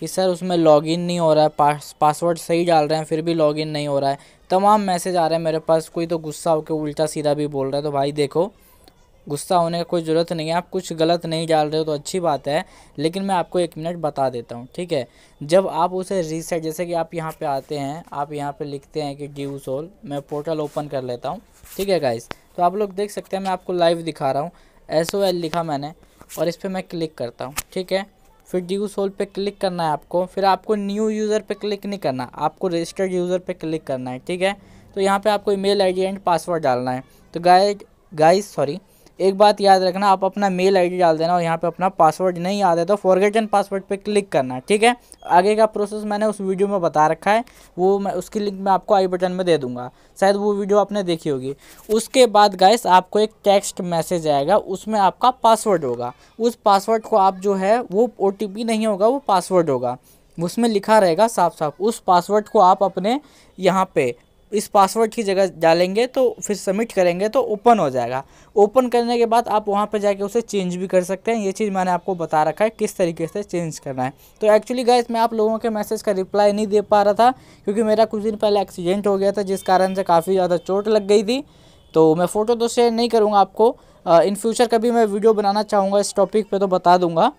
कि सर उसमें लॉगिन नहीं हो रहा है पास पासवर्ड सही डाल रहे हैं फिर भी लॉगिन नहीं हो रहा है तमाम मैसेज आ रहे हैं मेरे पास कोई तो गुस्सा होकर उल्टा सीधा भी बोल रहा है तो भाई देखो गुस्सा होने का कोई ज़रूरत नहीं है आप कुछ गलत नहीं डाल रहे हो तो अच्छी बात है लेकिन मैं आपको एक मिनट बता देता हूँ ठीक है जब आप उसे रीसेट जैसे कि आप यहाँ पर आते हैं आप यहाँ पर लिखते हैं कि ड्यू सोल मैं पोर्टल ओपन कर लेता हूँ ठीक है गाइस तो आप लोग देख सकते हैं मैं आपको लाइव दिखा रहा हूँ एस लिखा मैंने और इस पर मैं क्लिक करता हूँ ठीक है फिर ड्यू सोल पे क्लिक करना है आपको फिर आपको न्यू यूज़र पे क्लिक नहीं करना आपको रजिस्टर्ड यूज़र पे क्लिक करना है ठीक है तो यहाँ पे आपको ईमेल आईडी एंड पासवर्ड डालना है तो गाइड गाइस सॉरी एक बात याद रखना आप अपना मेल आईडी डाल देना और यहाँ पे अपना पासवर्ड नहीं याद है तो फॉरगेटन पासवर्ड पे क्लिक करना ठीक है आगे का प्रोसेस मैंने उस वीडियो में बता रखा है वो मैं उसकी लिंक मैं आपको आई बटन में दे दूंगा शायद वो वीडियो आपने देखी होगी उसके बाद गाइस आपको एक टेक्स्ट मैसेज आएगा उसमें आपका पासवर्ड होगा उस पासवर्ड को आप जो है वो ओ नहीं होगा वो पासवर्ड होगा उसमें लिखा रहेगा साफ साफ उस पासवर्ड को आप अपने यहाँ पे इस पासवर्ड की जगह डालेंगे तो फिर सबमिट करेंगे तो ओपन हो जाएगा ओपन करने के बाद आप वहाँ पर जाके उसे चेंज भी कर सकते हैं ये चीज़ मैंने आपको बता रखा है किस तरीके से चेंज करना है तो एक्चुअली गाइस मैं आप लोगों के मैसेज का रिप्लाई नहीं दे पा रहा था क्योंकि मेरा कुछ दिन पहले एक्सीडेंट हो गया था जिस कारण से काफ़ी ज़्यादा चोट लग गई थी तो मैं फ़ोटो तो शेयर नहीं करूँगा आपको इन फ्यूचर कभी मैं वीडियो बनाना चाहूँगा इस टॉपिक पर तो बता दूँगा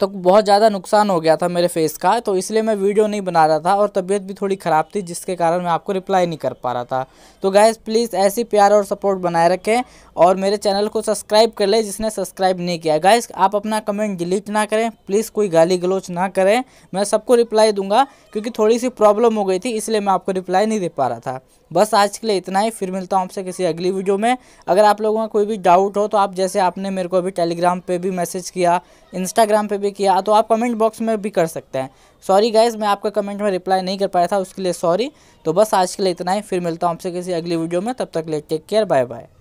तो बहुत ज़्यादा नुकसान हो गया था मेरे फेस का तो इसलिए मैं वीडियो नहीं बना रहा था और तबीयत भी थोड़ी ख़राब थी जिसके कारण मैं आपको रिप्लाई नहीं कर पा रहा था तो गैस प्लीज़ ऐसी प्यार और सपोर्ट बनाए रखें और मेरे चैनल को सब्सक्राइब कर ले जिसने सब्सक्राइब नहीं किया गैस आप अपना कमेंट डिलीट ना करें प्लीज़ कोई गाली गलोच ना करें मैं सबको रिप्लाई दूंगा क्योंकि थोड़ी सी प्रॉब्लम हो गई थी इसलिए मैं आपको रिप्लाई नहीं दे पा रहा था बस आज के लिए इतना ही फिर मिलता हूँ आपसे किसी अगली वीडियो में अगर आप लोगों का कोई भी डाउट हो तो आप जैसे आपने मेरे को अभी टेलीग्राम पर भी मैसेज किया इंस्टाग्राम पर भी किया तो आप कमेंट बॉक्स में भी कर सकते हैं सॉरी गाइज मैं आपका कमेंट में रिप्लाई नहीं कर पाया था उसके लिए सॉरी तो बस आज के लिए इतना ही फिर मिलता हूँ आपसे किसी अगली वीडियो में तब तक ले टेक केयर बाय बाय